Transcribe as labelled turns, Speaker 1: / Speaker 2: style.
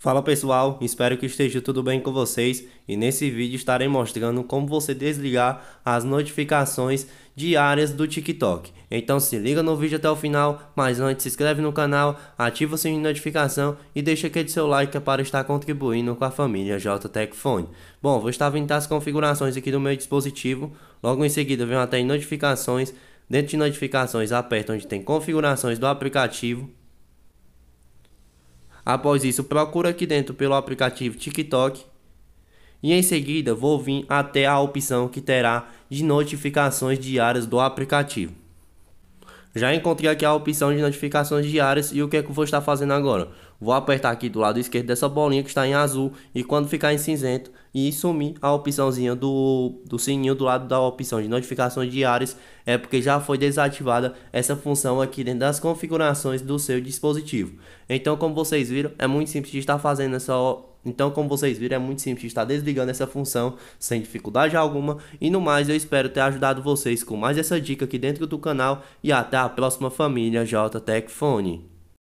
Speaker 1: Fala pessoal, espero que esteja tudo bem com vocês e nesse vídeo estarei mostrando como você desligar as notificações diárias do TikTok. Então se liga no vídeo até o final, mas antes se inscreve no canal, ativa o sininho de notificação e deixa aquele seu like é para estar contribuindo com a família JTEC Phone. Bom, vou estar vindo as configurações aqui do meu dispositivo, logo em seguida venho até em notificações, dentro de notificações aperta onde tem configurações do aplicativo, Após isso, procuro aqui dentro pelo aplicativo TikTok e em seguida vou vir até a opção que terá de notificações diárias do aplicativo. Já encontrei aqui a opção de notificações diárias e o que é que eu vou estar fazendo agora? Vou apertar aqui do lado esquerdo dessa bolinha que está em azul e quando ficar em cinzento e sumir a opçãozinha do, do sininho do lado da opção de notificações diárias é porque já foi desativada essa função aqui dentro das configurações do seu dispositivo. Então como vocês viram é muito simples de estar fazendo essa então, como vocês viram, é muito simples estar desligando essa função sem dificuldade alguma. E no mais, eu espero ter ajudado vocês com mais essa dica aqui dentro do canal. E até a próxima família JTecFone.